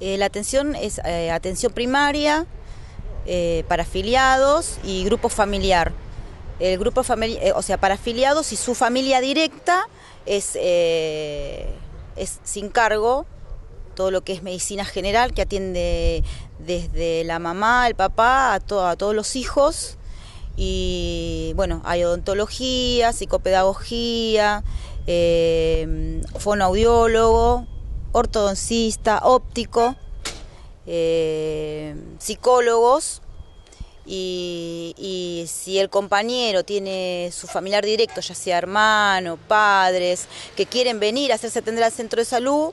Eh, la atención es eh, atención primaria eh, para afiliados y grupo familiar. El grupo familiar, o sea, para afiliados y su familia directa es, es sin cargo todo lo que es medicina general, que atiende desde la mamá, el papá, a, a todos los hijos. Y bueno, hay odontología, psicopedagogía, fonoaudiólogo, ortodoncista, óptico, eh, psicólogos. Y, si el compañero tiene su familiar directo, ya sea hermano, padres, que quieren venir a hacerse atender al centro de salud,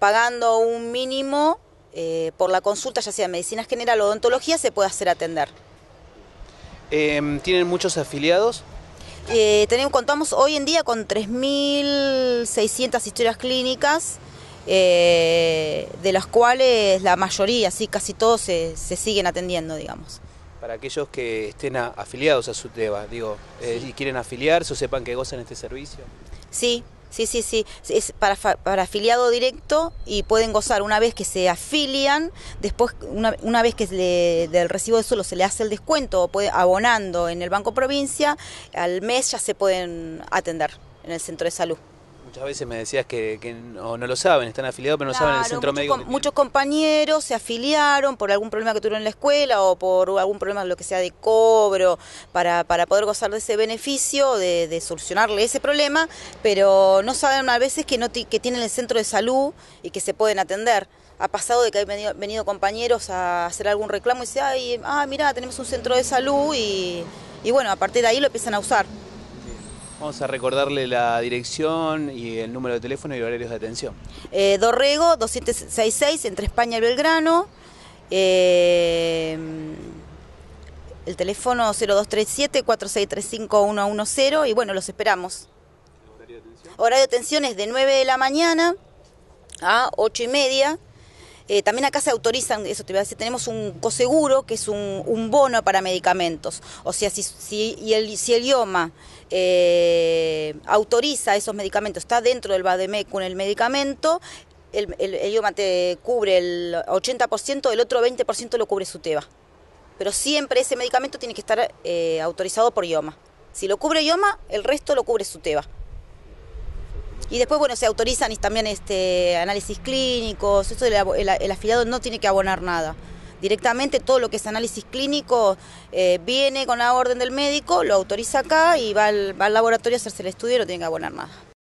pagando un mínimo eh, por la consulta, ya sea medicina general o odontología, se puede hacer atender. Em, ¿Tienen muchos afiliados? Eh, contamos hoy en día con 3.600 historias clínicas. Eh, de las cuales la mayoría, sí, casi todos se, siguen atendiendo, digamos para aquellos que estén afiliados a SUTEBA, digo, eh, y quieren afiliarse o sepan que gozan este servicio. Sí, sí, sí, sí, es para, para afiliado directo y pueden gozar una vez que se afilian, después una, vez que del recibo de suelo se le hace el descuento o puede, abonando en el Banco Provincia, al mes ya se pueden atender en el centro de salud. Muchas veces me decías que, no, lo saben, están afiliados pero no saben el centro médico. muchos compañeros se afiliaron por algún problema que tuvieron en la escuela o por algún problema, lo que sea, de cobro, para, para poder gozar de ese beneficio, de, solucionarle ese problema, pero no saben a veces que, no que tienen el centro de salud y que se pueden atender ha pasado de que hay venido, compañeros a hacer algún reclamo y dice, ay, ah, mira, tenemos un centro de salud y bueno, a partir de ahí lo empiezan a usar. Vamos a recordarle la dirección y el número de teléfono y horarios de atención. Eh, Dorrego, 2766, entre España y Belgrano. Eh, el teléfono 0237-4635-110 y bueno, los esperamos. Horario de atención es de 9 de la mañana a 8 y media. Eh, también acá se autorizan, eso te voy tenemos un coseguro que es un, bono para medicamentos. O sea, si, el, IOMA eh, autoriza esos medicamentos, está dentro del BADEMEC con el medicamento, el, IOMA te cubre el 80%, el otro 20% lo cubre su teva Pero siempre ese medicamento tiene que estar eh, autorizado por IOMA. Si lo cubre IOMA, el resto lo cubre su teva. Y después, bueno, se autorizan también este, análisis clínicos, eso el, afiliado no tiene que abonar nada directamente todo lo que es análisis clínico eh, viene con la orden del médico, lo autoriza acá y va al, va al laboratorio a hacerse el estudio y no tiene que abonar nada.